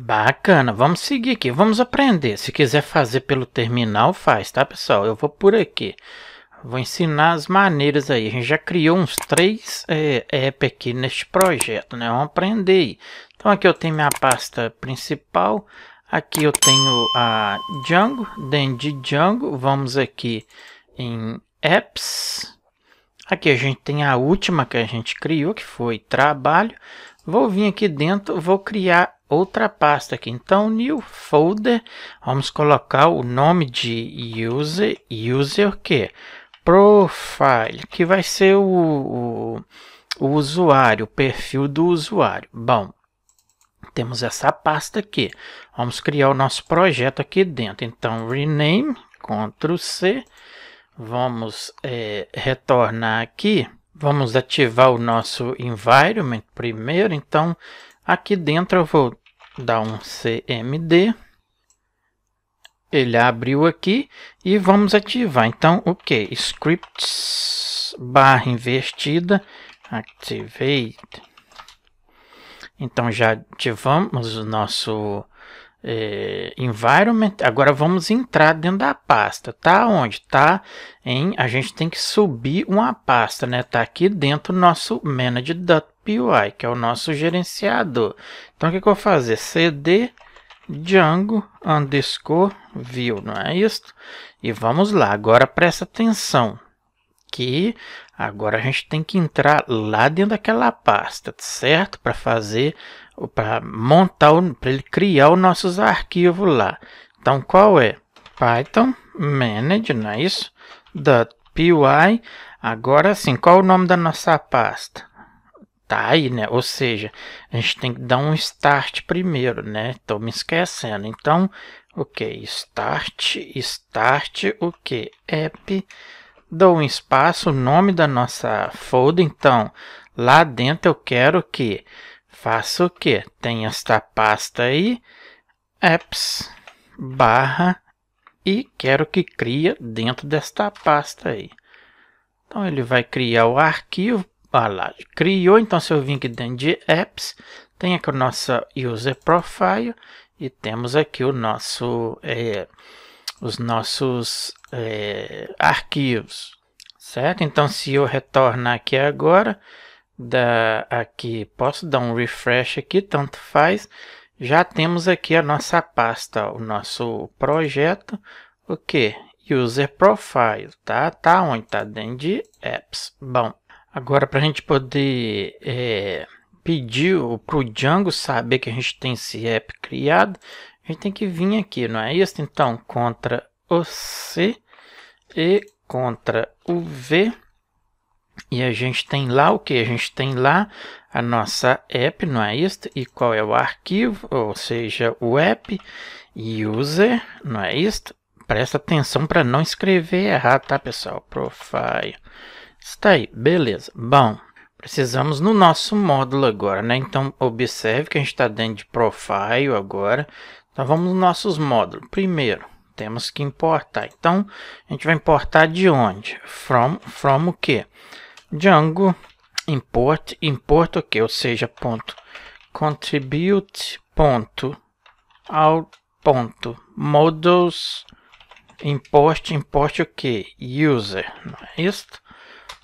Bacana, vamos seguir aqui, vamos aprender. Se quiser fazer pelo terminal, faz, tá pessoal? Eu vou por aqui. Vou ensinar as maneiras aí. A gente já criou uns três é, aqui neste projeto, né? Vamos aprender aí. Então aqui eu tenho minha pasta principal. Aqui eu tenho a Django, dentro de Django. Vamos aqui em Apps. Aqui a gente tem a última que a gente criou, que foi Trabalho. Vou vir aqui dentro, vou criar outra pasta aqui. Então, new folder, vamos colocar o nome de user, user é que profile, que vai ser o, o, o usuário, o perfil do usuário. Bom, temos essa pasta aqui. Vamos criar o nosso projeto aqui dentro. Então, rename, Ctrl C. Vamos é, retornar aqui. Vamos ativar o nosso environment primeiro. Então, Aqui dentro eu vou dar um CMD. Ele abriu aqui e vamos ativar. Então, o okay, que? Scripts barra invertida Activate. Então, já ativamos o nosso é, environment. Agora vamos entrar dentro da pasta, tá? Onde tá? Em a gente tem que subir uma pasta, né? Tá aqui dentro do nosso manage.py. API, que é o nosso gerenciador. Então, o que, que eu vou fazer? cd Django underscore view, não é isso? E vamos lá, agora presta atenção, que agora a gente tem que entrar lá dentro daquela pasta, certo? Para fazer, para montar, para ele criar os nossos arquivos lá. Então qual é? Python manage, não é isso? .py. Agora sim, qual é o nome da nossa pasta? tá aí, né? Ou seja, a gente tem que dar um start primeiro, né? Estou me esquecendo. Então, o que? Start, start, o que? App, dou um espaço, o nome da nossa folder. Então, lá dentro eu quero que faça o que? Tem esta pasta aí, apps, barra, e quero que cria dentro desta pasta aí. Então, ele vai criar o arquivo, Olha lá, criou, então se eu vim aqui dentro de apps, tem aqui o nosso user profile e temos aqui o nosso, é, os nossos é, arquivos, certo? Então se eu retornar aqui agora, da, aqui posso dar um refresh aqui, tanto faz, já temos aqui a nossa pasta, o nosso projeto, o que? User Profile, tá? Tá onde? Tá dentro de Apps. Bom, Agora, para a gente poder é, pedir para o Django saber que a gente tem esse app criado, a gente tem que vir aqui, não é isso? Então, contra o C e contra o V. E a gente tem lá o que? A gente tem lá a nossa app, não é isso? E qual é o arquivo, ou seja, o app user, não é isto? Presta atenção para não escrever errado, tá pessoal? Profile. Está aí, beleza. Bom, precisamos no nosso módulo agora, né? Então, observe que a gente está dentro de Profile agora. Então, vamos nos nossos módulos. Primeiro, temos que importar. Então, a gente vai importar de onde? From, from o quê? Django import, import o quê? Ou seja, ponto contribute ponto ao ponto models import, import o que User, não é isto?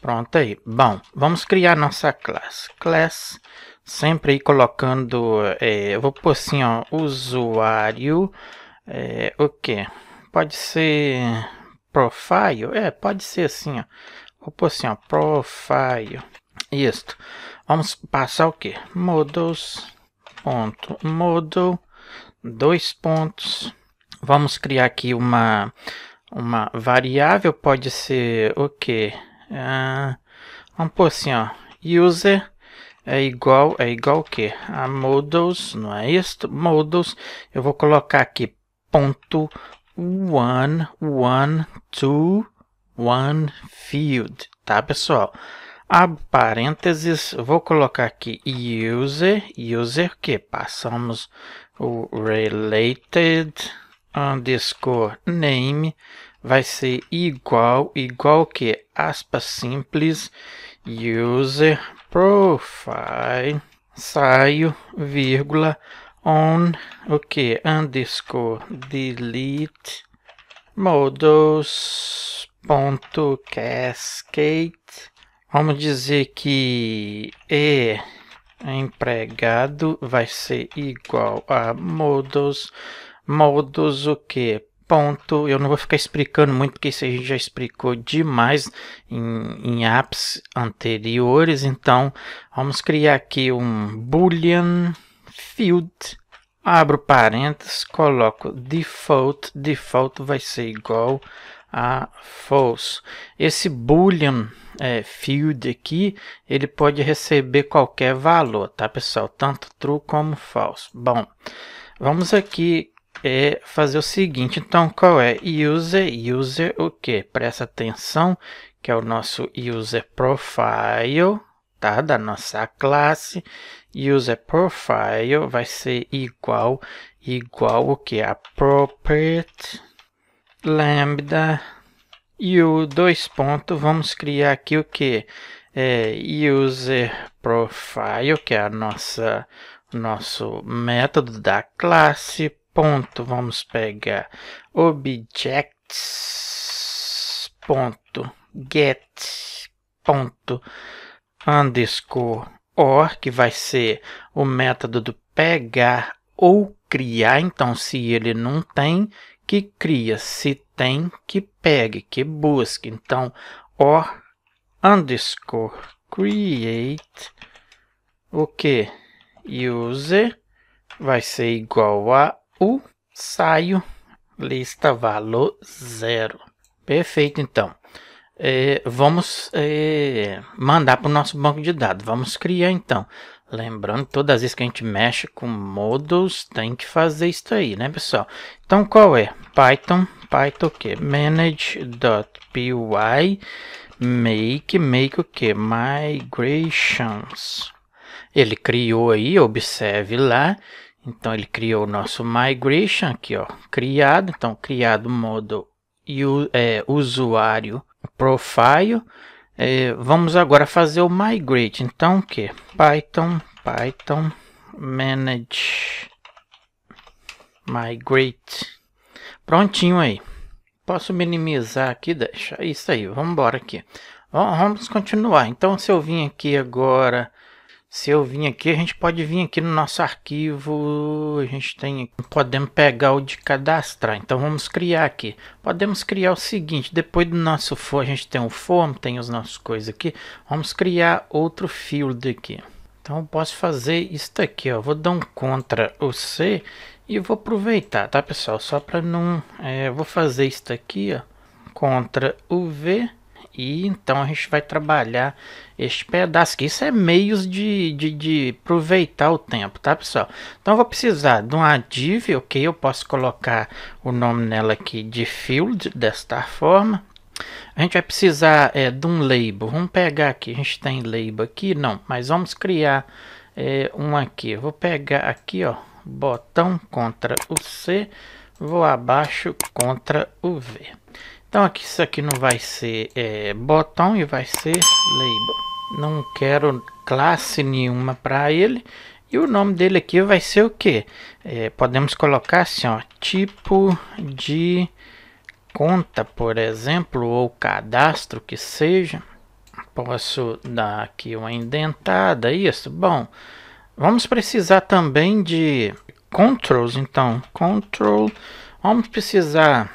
Pronto aí. Bom, vamos criar nossa classe. Class, sempre aí colocando, é, eu vou pôr assim, ó, usuário, é, o que? Pode ser profile? É, pode ser assim, ó. Vou pôr assim, ó, profile. Isto. Vamos passar o que? Models, ponto, model, dois pontos. Vamos criar aqui uma, uma variável, pode ser o que? Uh, vamos pôr assim, ó. User é igual, é igual o que? A models, não é isto? Models, eu vou colocar aqui ponto one, one, two, one field, tá pessoal? Abre parênteses, vou colocar aqui user, user que passamos o related underscore name vai ser igual, igual que aspas simples, user profile, saio, vírgula, on, o que? Underscore, delete, models, ponto, cascade. Vamos dizer que é empregado vai ser igual a modos, modos o que? ponto, eu não vou ficar explicando muito, porque isso a gente já explicou demais em, em apps anteriores. Então, vamos criar aqui um boolean field. Abro parênteses, coloco default. Default vai ser igual a false. Esse boolean é, field aqui, ele pode receber qualquer valor, tá pessoal? Tanto true como false. Bom, vamos aqui é fazer o seguinte. Então, qual é user? User o que? Presta atenção que é o nosso user profile, tá? Da nossa classe. User profile vai ser igual igual o que? A property lambda e o dois pontos. Vamos criar aqui o que? É user profile, que é a nossa nosso método da classe ponto, vamos pegar objects ponto get ponto underscore or que vai ser o método do pegar ou criar então se ele não tem que cria se tem que pegue que busque então or underscore create o que user vai ser igual a o saio lista valor zero. Perfeito, então. É, vamos é, mandar para o nosso banco de dados. Vamos criar, então. Lembrando, todas as vezes que a gente mexe com modos, tem que fazer isso aí, né, pessoal? Então, qual é? Python, Python o quê? Manage.py make, make o quê? Migrations. Ele criou aí, observe lá. Então ele criou o nosso migration aqui, ó, criado. Então criado modo é, usuário profile. É, vamos agora fazer o migrate. Então o que? Python, Python manage migrate. Prontinho aí. Posso minimizar aqui, deixa isso aí. Vamos embora aqui. Vamos continuar. Então se eu vim aqui agora se eu vim aqui, a gente pode vir aqui no nosso arquivo, a gente tem, podemos pegar o de cadastrar. Então vamos criar aqui. Podemos criar o seguinte, depois do nosso for, a gente tem o form, tem os nossos coisas aqui. Vamos criar outro field aqui. Então eu posso fazer isso aqui, ó. Vou dar um contra o C e vou aproveitar, tá pessoal? Só para não, é, vou fazer isso aqui, ó. Contra o V e então a gente vai trabalhar este pedaço aqui. Isso é meios de, de, de aproveitar o tempo, tá pessoal? Então eu vou precisar de uma div, ok? Eu posso colocar o nome nela aqui de field, desta forma. A gente vai precisar é, de um label. Vamos pegar aqui, a gente tem label aqui? Não, mas vamos criar é, um aqui. Eu vou pegar aqui, ó, botão contra o C, vou abaixo contra o V. Então aqui isso aqui não vai ser é, botão e vai ser label. Não quero classe nenhuma para ele. E o nome dele aqui vai ser o que? É, podemos colocar assim, ó, tipo de conta, por exemplo, ou cadastro que seja. Posso dar aqui uma indentada, isso. Bom, vamos precisar também de controls, então. Control, vamos precisar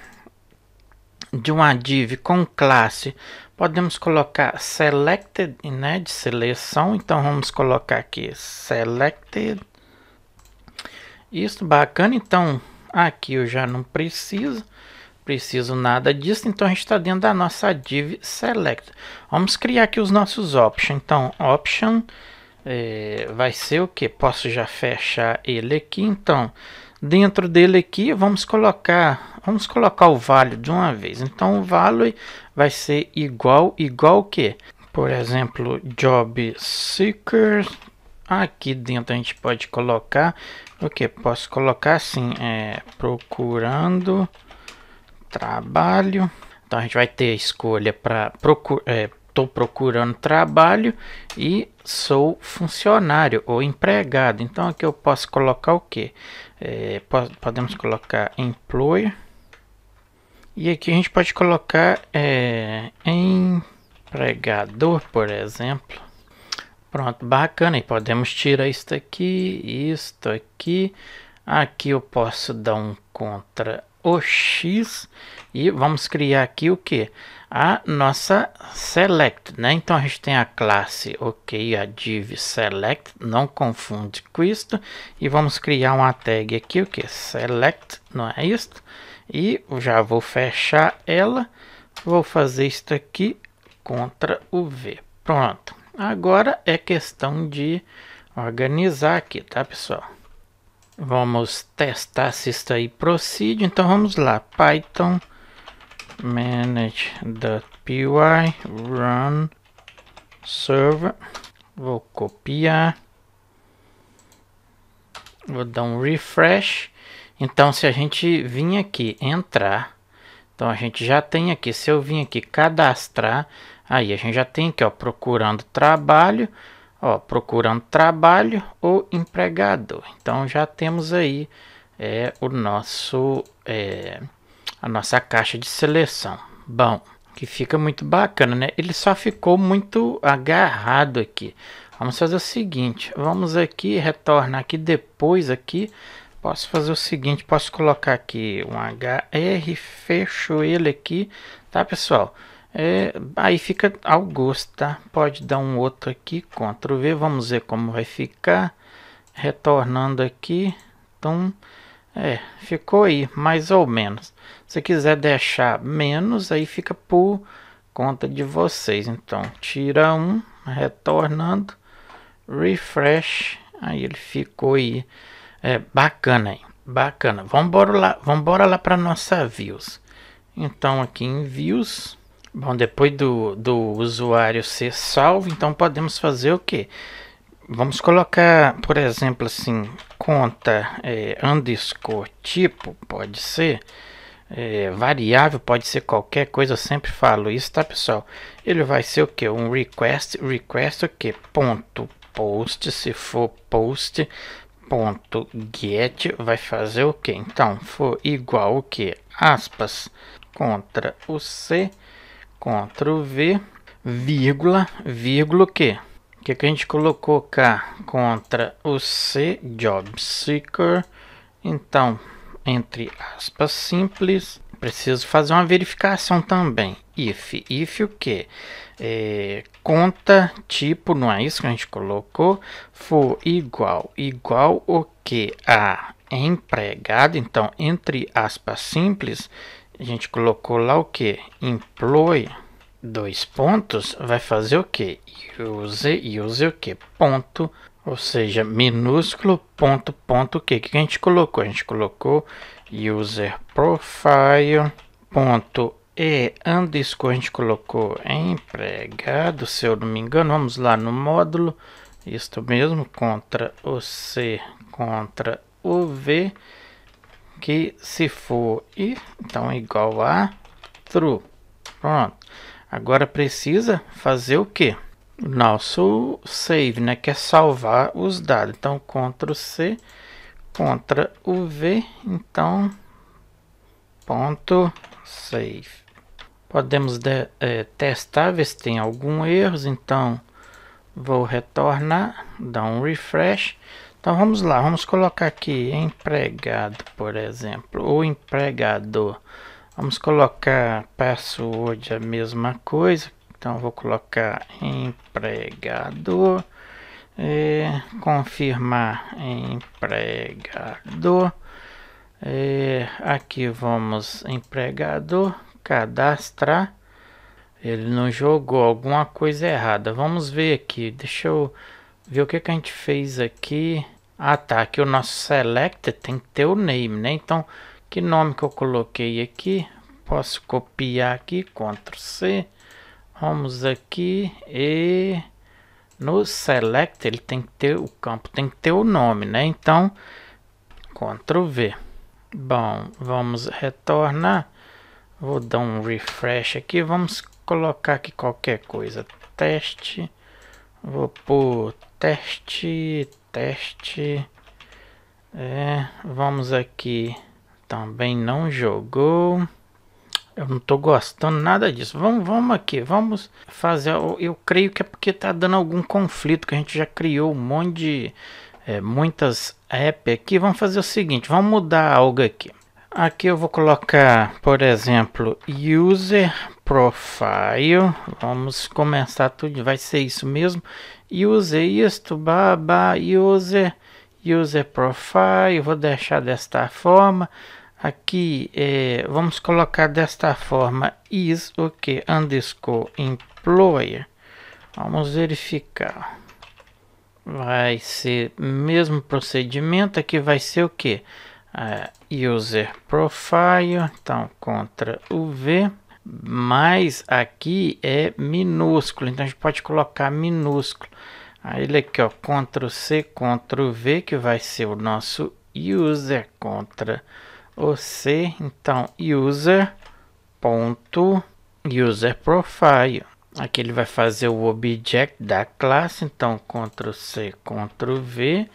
de uma div com classe, podemos colocar selected, né, de seleção. Então vamos colocar aqui selected. Isso, bacana. Então aqui eu já não preciso, preciso nada disso. Então a gente está dentro da nossa div select. Vamos criar aqui os nossos option. Então option é, vai ser o que? Posso já fechar ele aqui. Então dentro dele aqui vamos colocar Vamos colocar o value de uma vez. Então o value vai ser igual, igual o que? Por exemplo, job seeker. Aqui dentro a gente pode colocar o que? Posso colocar assim, é, procurando trabalho. Então a gente vai ter a escolha para procurar. É, estou procurando trabalho e sou funcionário ou empregado. Então aqui eu posso colocar o que? É, podemos colocar employer e aqui a gente pode colocar é, empregador, por exemplo. Pronto, bacana. E podemos tirar isto aqui, isto aqui. Aqui eu posso dar um contra o X e vamos criar aqui o que? A nossa select, né? Então a gente tem a classe, ok, a div select, não confunde com isto. E vamos criar uma tag aqui, o que? Select, não é isto? E já vou fechar ela. Vou fazer isso aqui, Ctrl V. Pronto. Agora é questão de organizar aqui, tá pessoal? Vamos testar se isso aí procede. Então vamos lá. Python manage.py run server. Vou copiar. Vou dar um refresh. Então, se a gente vir aqui entrar, então a gente já tem aqui, se eu vim aqui cadastrar, aí a gente já tem aqui, ó, procurando trabalho, ó, procurando trabalho ou empregador. Então, já temos aí é, o nosso, é, a nossa caixa de seleção. Bom, que fica muito bacana, né? Ele só ficou muito agarrado aqui. Vamos fazer o seguinte, vamos aqui, retornar aqui depois aqui, Posso fazer o seguinte, posso colocar aqui um HR, fecho ele aqui, tá pessoal? É, aí fica ao gosto, tá? Pode dar um outro aqui, Ctrl V, vamos ver como vai ficar. Retornando aqui, então, é, ficou aí, mais ou menos. Se quiser deixar menos, aí fica por conta de vocês. Então, tira um, retornando, refresh, aí ele ficou aí. É bacana, hein? Bacana. Vamos lá, bora lá para nossa views. Então aqui em views, bom, depois do, do usuário ser salvo, então podemos fazer o que? Vamos colocar, por exemplo, assim, conta é, underscore tipo, pode ser. É, variável, pode ser qualquer coisa, eu sempre falo isso, tá pessoal? Ele vai ser o que? Um request, request o que? Ponto post, se for post, ponto get vai fazer o que? Então, for igual o que? Aspas, contra o C, contra o V, vírgula, vírgula o que? que, que a gente colocou cá? Contra o C, job seeker. Então, entre aspas simples, preciso fazer uma verificação também. If, if o que? É, conta tipo, não é isso que a gente colocou? For igual, igual o que? A empregado, então entre aspas simples, a gente colocou lá o que? Employ, dois pontos, vai fazer o que? Use, use o que? Ponto, ou seja, minúsculo, ponto, ponto, o que? O que a gente colocou? A gente colocou user profile ponto e underscore a gente colocou empregado se eu não me engano vamos lá no módulo isto mesmo contra o C contra o V que se for e então igual a true pronto agora precisa fazer o que nosso save né que é salvar os dados então contra o C contra o V, então ponto save. Podemos de, é, testar, ver se tem algum erro, então vou retornar, dar um refresh. Então vamos lá, vamos colocar aqui empregado, por exemplo, ou empregador. Vamos colocar password a mesma coisa, então vou colocar empregador é, confirmar empregador, é, aqui vamos empregador, cadastrar, ele não jogou alguma coisa errada, vamos ver aqui, deixa eu ver o que, que a gente fez aqui, ah tá, aqui o nosso select tem que ter o name, né, então que nome que eu coloquei aqui, posso copiar aqui, Ctrl C, vamos aqui e no select ele tem que ter o campo, tem que ter o nome, né? Então, Ctrl V. Bom, vamos retornar. Vou dar um refresh aqui, vamos colocar aqui qualquer coisa. Teste. Vou por teste, teste. É, vamos aqui. Também não jogou. Eu não tô gostando nada disso. Vamos, vamos aqui, vamos fazer. Eu creio que é porque tá dando algum conflito, que a gente já criou um monte de. É, muitas apps aqui. Vamos fazer o seguinte: vamos mudar algo aqui. Aqui eu vou colocar, por exemplo, user profile. Vamos começar tudo, vai ser isso mesmo. User isto, baba, user, user profile. Vou deixar desta forma. Aqui é, vamos colocar desta forma is o okay, que underscore employer. Vamos verificar. Vai ser mesmo procedimento. Aqui vai ser o que? Uh, é, user profile. Então, contra o V mas aqui é minúsculo, então a gente pode colocar minúsculo. Aí ele aqui, ó, Ctrl C, Ctrl V, que vai ser o nosso user contra você então user ponto user profile aqui ele vai fazer o object da classe então ctrl c ctrl v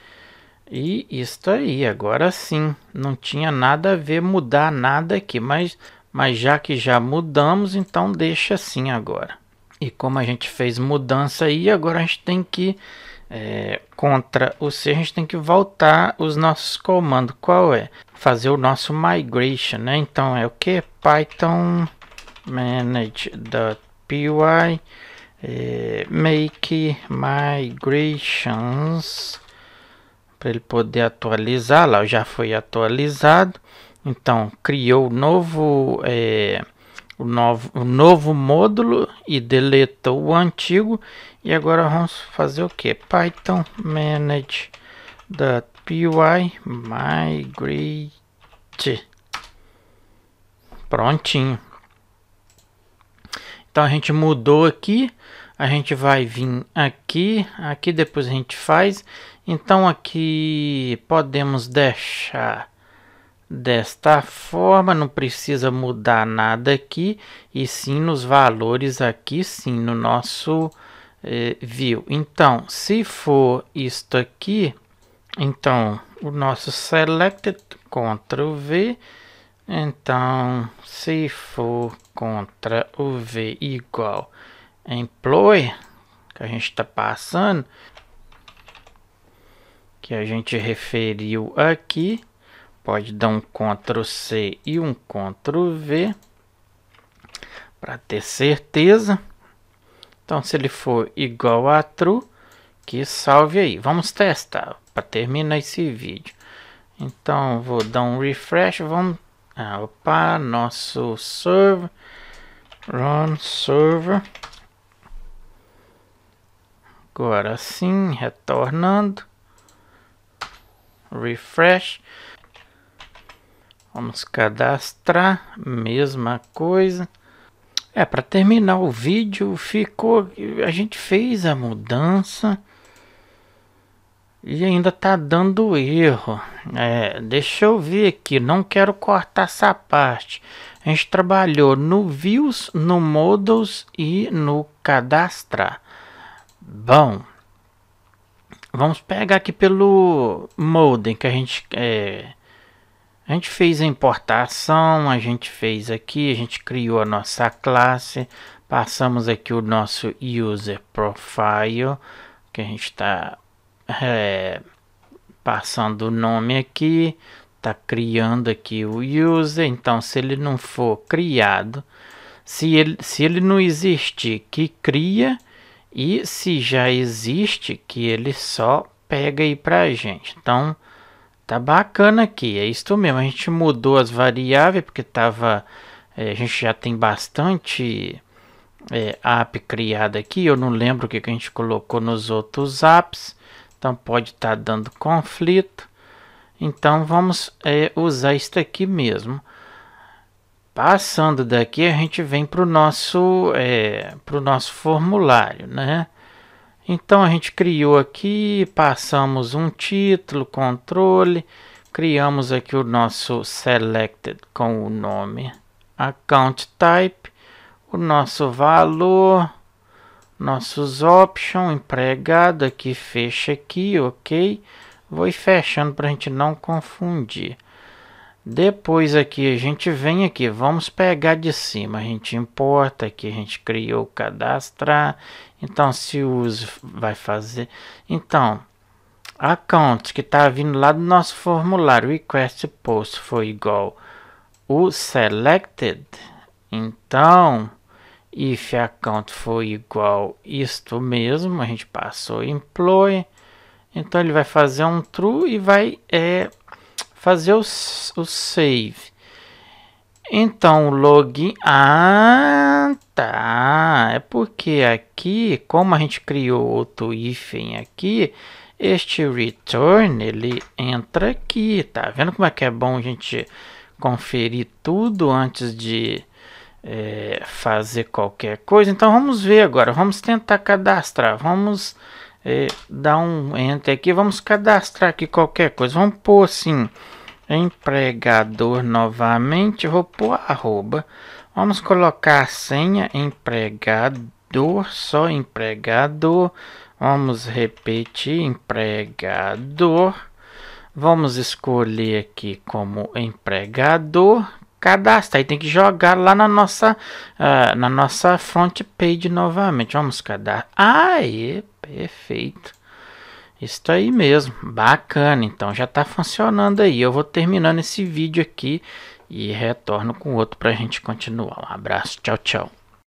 e isto aí agora sim não tinha nada a ver mudar nada aqui mas mas já que já mudamos então deixa assim agora e como a gente fez mudança aí agora a gente tem que é, contra o C, a gente tem que voltar os nossos comandos. Qual é? Fazer o nosso migration, né? Então é o que? Python manage.py é, make migrations para ele poder atualizar lá já foi atualizado então criou novo é, o novo, o novo módulo e deleta o antigo. E agora vamos fazer o que? Python manage py migrate. Prontinho. Então a gente mudou aqui. A gente vai vir aqui, aqui depois a gente faz. Então aqui podemos deixar Desta forma, não precisa mudar nada aqui, e sim nos valores aqui, sim, no nosso eh, view. Então, se for isto aqui, então, o nosso selected, Ctrl V, então, se for contra o V igual employ, que a gente está passando, que a gente referiu aqui, pode dar um Ctrl C e um Ctrl V para ter certeza. Então, se ele for igual a true, que salve aí. Vamos testar para terminar esse vídeo. Então, vou dar um refresh. Vamos, ah, opa, nosso server run server. Agora sim, retornando refresh. Vamos cadastrar, mesma coisa. É, para terminar o vídeo, ficou a gente fez a mudança e ainda tá dando erro. É, deixa eu ver aqui, não quero cortar essa parte. A gente trabalhou no views, no models e no cadastrar. Bom, vamos pegar aqui pelo modem que a gente é, a gente fez a importação, a gente fez aqui, a gente criou a nossa classe, passamos aqui o nosso user profile, que a gente está é, passando o nome aqui, está criando aqui o user, então se ele não for criado, se ele, se ele não existir, que cria, e se já existe, que ele só pega aí para a gente. Então, tá bacana aqui, é isso mesmo. A gente mudou as variáveis porque tava, é, a gente já tem bastante é, app criada aqui. Eu não lembro o que, que a gente colocou nos outros apps, então pode estar tá dando conflito. Então vamos é, usar isso aqui mesmo. Passando daqui, a gente vem para o nosso, é, nosso formulário, né? Então a gente criou aqui, passamos um título, controle, criamos aqui o nosso selected com o nome account type, o nosso valor, nossos options, empregado aqui, fecha aqui, ok? Vou fechando para a gente não confundir. Depois aqui a gente vem aqui, vamos pegar de cima, a gente importa aqui, a gente criou cadastrar, então, se o uso vai fazer. Então, a count que está vindo lá do nosso formulário request post foi igual o selected. Então, if a count foi igual isto mesmo, a gente passou employee. Então, ele vai fazer um true e vai é, fazer o, o save. Então, login. Ah, tá. É porque aqui, como a gente criou outro hífen aqui, este return ele entra aqui. Tá vendo como é que é bom a gente conferir tudo antes de é, fazer qualquer coisa? Então, vamos ver agora. Vamos tentar cadastrar. Vamos é, dar um enter aqui. Vamos cadastrar aqui qualquer coisa. Vamos pôr assim empregador novamente, vou pôr arroba. Vamos colocar a senha empregador, só empregador. Vamos repetir empregador. Vamos escolher aqui como empregador. Cadastra, aí tem que jogar lá na nossa, uh, na nossa front page novamente. Vamos cadastrar. Aí, perfeito. Isso aí mesmo, bacana. Então já está funcionando aí. Eu vou terminando esse vídeo aqui e retorno com outro para a gente continuar. Um abraço, tchau, tchau.